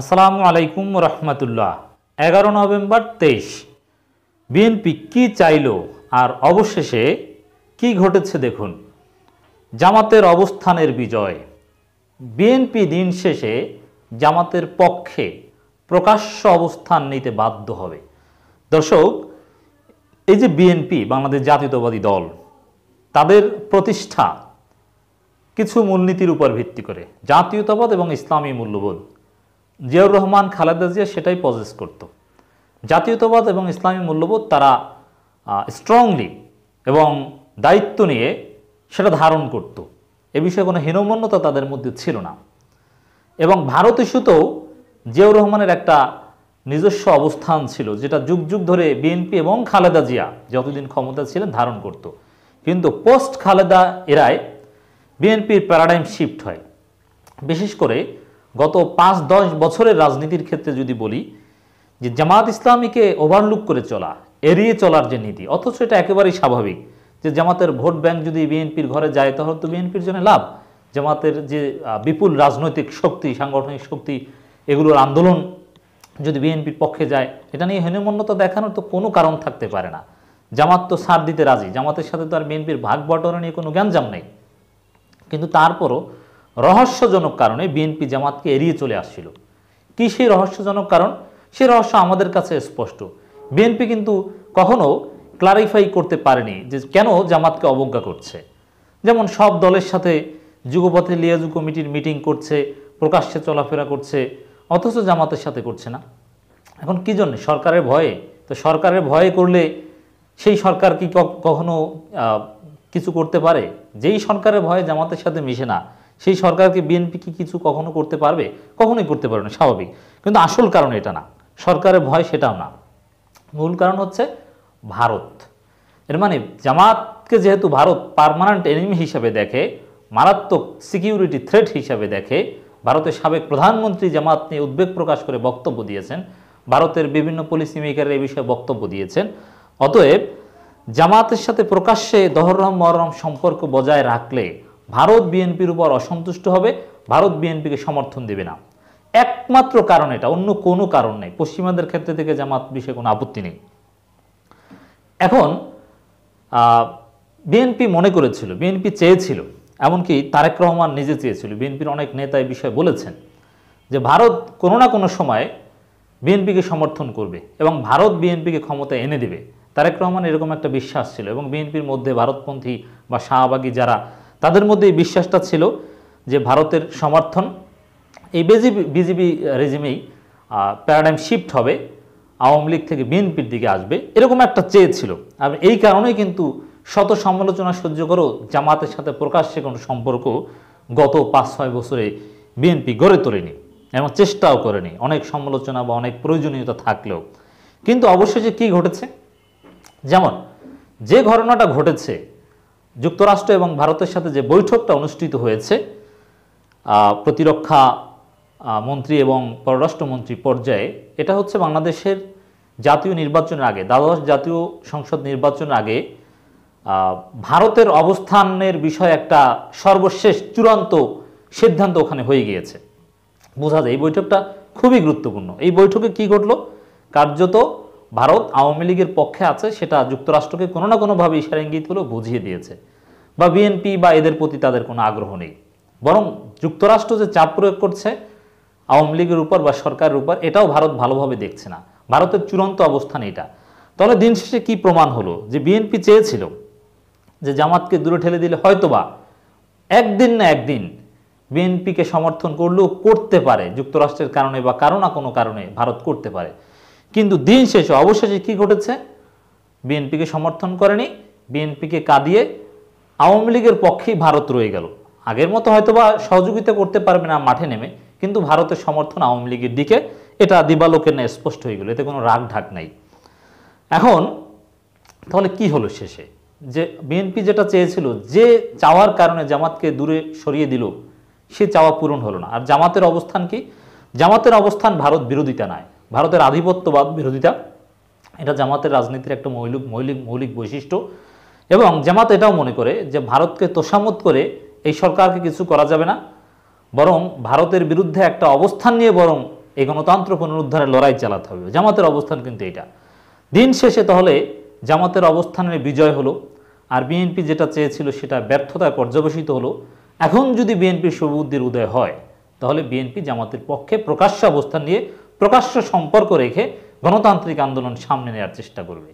আসসালামু আলাইকুম রহমতুল্লাহ এগারো নভেম্বর তেইশ বিএনপি কি চাইল আর অবশেষে কি ঘটেছে দেখুন জামাতের অবস্থানের বিজয় বিএনপি দিন শেষে জামাতের পক্ষে প্রকাশ্য অবস্থান নিতে বাধ্য হবে দর্শক এই যে বিএনপি বাংলাদেশ জাতীয়তাবাদী দল তাদের প্রতিষ্ঠা কিছু মূলনীতির উপর ভিত্তি করে জাতীয়তাবাদ এবং ইসলামী মূল্যবোধ জিয়াউর রহমান খালেদা জিয়া সেটাই পজেস করত জাতীয়তাবাদ এবং ইসলামী মূল্যবোধ তারা স্ট্রংলি এবং দায়িত্ব নিয়ে সেটা ধারণ করত এ বিষয়ে কোনো হীনমন্যতা তাদের মধ্যে ছিল না এবং ভারত ইস্যুতেও জিয়াউর রহমানের একটা নিজস্ব অবস্থান ছিল যেটা যুগ যুগ ধরে বিএনপি এবং খালেদা জিয়া যতদিন ক্ষমতা ছিলেন ধারণ করত কিন্তু পোস্ট খালেদা এরায় বিএনপির প্যারাডাইম শিফট হয় বিশেষ করে গত পাঁচ দশ বছরের রাজনীতির ক্ষেত্রে যদি বলি যে জামাত ইসলামীকে ওভারলুক করে চলা এড়িয়ে চলার যে নীতি অথচ এটা একেবারেই স্বাভাবিক যে জামাতের ভোট ব্যাংক যদি বিএনপির ঘরে যায় তাহলে তো বিএনপির জন্য লাভ জামাতের যে বিপুল রাজনৈতিক শক্তি সাংগঠনিক শক্তি এগুলোর আন্দোলন যদি বিএনপির পক্ষে যায় এটা নিয়ে হেনমন্যতা দেখানোর তো কোনো কারণ থাকতে পারে না জামাত তো সার দিতে রাজি জামাতের সাথে তো আর বিএনপির ভাগ বটরা নিয়ে কোনো জ্ঞানজাম নেই কিন্তু তারপরও রহস্যজনক কারণে বিএনপি জামাতকে এড়িয়ে চলে আসছিল কি সেই রহস্যজনক কারণ সে রহস্য আমাদের কাছে স্পষ্ট বিএনপি কিন্তু কখনো ক্লারিফাই করতে পারেনি যে কেন জামাতকে অবজ্ঞা করছে যেমন সব দলের সাথে যুগপথে লিয়াজু কমিটির মিটিং করছে প্রকাশ্যে চলাফেরা করছে অথচ জামাতের সাথে করছে না এখন কী জন্য সরকারের ভয়ে তো সরকারের ভয়ে করলে সেই সরকার কি কখনো কিছু করতে পারে যেই সরকারের ভয়ে জামাতের সাথে মিশে না সেই সরকারকে বিএনপি কি কিছু কখনো করতে পারবে কখনোই করতে পারবে না স্বাভাবিক কিন্তু আসল কারণ এটা না সরকারের ভয় সেটাও না মূল কারণ হচ্ছে ভারত এর মানে জামাতকে যেহেতু ভারত পারমানেন্ট এনিমি হিসাবে দেখে মারাত্মক সিকিউরিটি থ্রেট হিসাবে দেখে ভারতের সাবেক প্রধানমন্ত্রী জামাত নিয়ে উদ্বেগ প্রকাশ করে বক্তব্য দিয়েছেন ভারতের বিভিন্ন পলিসি মেকার এই বিষয়ে বক্তব্য দিয়েছেন অতএব জামাতের সাথে প্রকাশ্যে দহরম মহরম সম্পর্ক বজায় রাখলে ভারত বিএনপির উপর অসন্তুষ্ট হবে ভারত বিএনপিকে সমর্থন দেবে না একমাত্র কারণ এটা অন্য কোনো কারণ নেই পশ্চিমাদের ক্ষেত্রে থেকে জামাত বিষয়ে কোনো আপত্তি নেই এখন বিএনপি মনে করেছিল বিএনপি চেয়েছিল এমনকি তারেক রহমান নিজে চেয়েছিল বিএনপির অনেক নেতা এই বিষয়ে বলেছেন যে ভারত কোনো না কোনো সময় বিএনপিকে সমর্থন করবে এবং ভারত বিএনপিকে ক্ষমতা এনে দেবে তারেক রহমান এরকম একটা বিশ্বাস ছিল এবং বিএনপির মধ্যে ভারতপন্থী বা শাহবাগী যারা তাদের মধ্যে এই বিশ্বাসটা ছিল যে ভারতের সমর্থন এই বিজিবি বিজেপি রেজিমেই প্যারাডাইম শিফট হবে আওয়ামী লীগ থেকে বিএনপির দিকে আসবে এরকম একটা চেয়েছিল আর এই কারণেই কিন্তু শত সমালোচনা সহ্য করো জামাতের সাথে প্রকাশ্যে কোনো সম্পর্ক গত পাঁচ ছয় বছরে বিএনপি গড়ে তোলেনি এবং চেষ্টাও করেনি অনেক সমালোচনা বা অনেক প্রয়োজনীয়তা থাকলেও কিন্তু অবশ্যই যে কী ঘটেছে যেমন যে ঘটনাটা ঘটেছে যুক্তরাষ্ট্র এবং ভারতের সাথে যে বৈঠকটা অনুষ্ঠিত হয়েছে প্রতিরক্ষা মন্ত্রী এবং পররাষ্ট্রমন্ত্রী পর্যায়ে এটা হচ্ছে বাংলাদেশের জাতীয় নির্বাচনের আগে দ্বাদশ জাতীয় সংসদ নির্বাচনের আগে ভারতের অবস্থানের বিষয়ে একটা সর্বশেষ চূড়ান্ত সিদ্ধান্ত ওখানে হয়ে গিয়েছে বোঝা যায় এই বৈঠকটা খুবই গুরুত্বপূর্ণ এই বৈঠকে কি ঘটল কার্যত ভারত আওয়ামী লীগের পক্ষে আছে সেটা যুক্তরাষ্ট্রকে কোনো না কোনোভাবে ইশারা ইঙ্গিত হলেও বুঝিয়ে দিয়েছে বা বিএনপি বা এদের প্রতি তাদের কোনো আগ্রহ নেই বরং যুক্তরাষ্ট্র যে চাপ প্রয়োগ করছে আওয়ামী লীগের উপর বা সরকারের উপর এটাও ভারত ভালোভাবে দেখছে না ভারতের চূড়ান্ত অবস্থান এটা তাহলে দিন শেষে কী প্রমাণ হলো যে বিএনপি চেয়েছিল যে জামাতকে দূরে ঠেলে দিলে হয়তোবা একদিন না একদিন বিএনপিকে সমর্থন করলেও করতে পারে যুক্তরাষ্ট্রের কারণে বা কারো না কোনো কারণে ভারত করতে পারে কিন্তু দিন শেষে অবশেষে কি ঘটেছে বিএনপিকে সমর্থন করেনি বিএনপিকে কাঁদিয়ে আওয়ামী লীগের পক্ষেই ভারত রয়ে গেল আগের মতো হয়তোবা সহযোগিতা করতে পারবে না মাঠে নেমে কিন্তু ভারতের সমর্থন আওয়ামী লীগের দিকে এটা দিবালোকের না স্পষ্ট হয়ে গেল এতে কোনো রাগ ঢাক নাই এখন তাহলে কি হলো শেষে যে বিএনপি যেটা চেয়েছিল যে চাওয়ার কারণে জামাতকে দূরে সরিয়ে দিল সে চাওয়া পূরণ হলো না আর জামাতের অবস্থান কি জামাতের অবস্থান ভারত বিরোধিতা নয় ভারতের আধিপত্যবাদ বিরোধিতা এটা জামাতের রাজনীতির একটা মৌলিক মৌলিক মৌলিক বৈশিষ্ট্য এবং জামাত এটাও মনে করে যে ভারতকে তোষামত করে এই সরকারকে কিছু করা যাবে না বরং ভারতের বিরুদ্ধে একটা অবস্থান নিয়ে বরং এই গণতন্ত্র পুনরুদ্ধারের লড়াই চালাতে হবে জামাতের অবস্থান কিন্তু এটা দিন শেষে তাহলে জামাতের অবস্থানের বিজয় হলো আর বিএনপি যেটা চেয়েছিল সেটা ব্যর্থতায় পর্যবেসিত হলো এখন যদি বিএনপির সবুদ্ধির উদয় হয় তাহলে বিএনপি জামাতের পক্ষে প্রকাশ্য অবস্থান নিয়ে প্রকাশ্য সম্পর্ক রেখে গণতান্ত্রিক আন্দোলন সামনে নেওয়ার চেষ্টা করবে